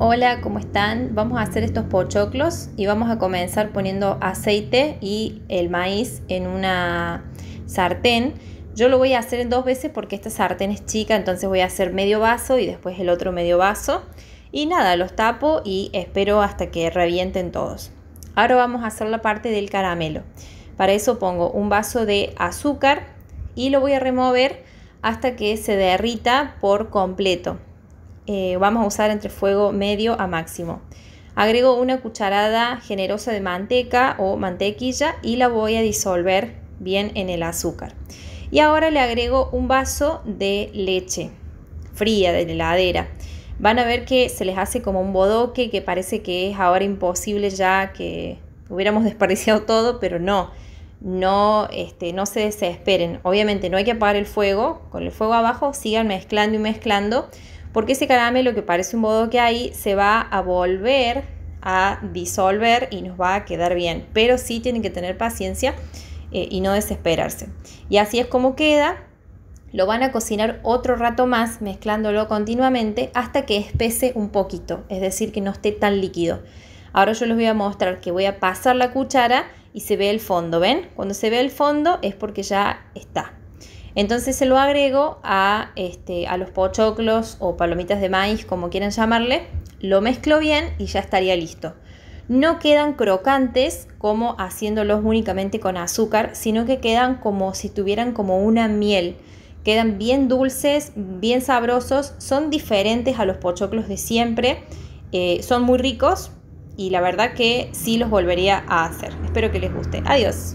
Hola, ¿cómo están? Vamos a hacer estos pochoclos y vamos a comenzar poniendo aceite y el maíz en una sartén. Yo lo voy a hacer en dos veces porque esta sartén es chica, entonces voy a hacer medio vaso y después el otro medio vaso. Y nada, los tapo y espero hasta que revienten todos. Ahora vamos a hacer la parte del caramelo. Para eso pongo un vaso de azúcar y lo voy a remover hasta que se derrita por completo. Eh, vamos a usar entre fuego medio a máximo. Agrego una cucharada generosa de manteca o mantequilla y la voy a disolver bien en el azúcar. Y ahora le agrego un vaso de leche fría de heladera. Van a ver que se les hace como un bodoque que parece que es ahora imposible ya que hubiéramos desperdiciado todo, pero no. No, este, no se desesperen. Obviamente no hay que apagar el fuego. Con el fuego abajo sigan mezclando y mezclando porque ese caramelo que parece un modo que hay se va a volver a disolver y nos va a quedar bien, pero sí tienen que tener paciencia eh, y no desesperarse. Y así es como queda. Lo van a cocinar otro rato más mezclándolo continuamente hasta que espese un poquito, es decir, que no esté tan líquido. Ahora yo les voy a mostrar que voy a pasar la cuchara y se ve el fondo, ¿ven? Cuando se ve el fondo es porque ya está. Entonces se lo agrego a, este, a los pochoclos o palomitas de maíz, como quieran llamarle, lo mezclo bien y ya estaría listo. No quedan crocantes como haciéndolos únicamente con azúcar, sino que quedan como si tuvieran como una miel. Quedan bien dulces, bien sabrosos, son diferentes a los pochoclos de siempre, eh, son muy ricos y la verdad que sí los volvería a hacer. Espero que les guste. Adiós.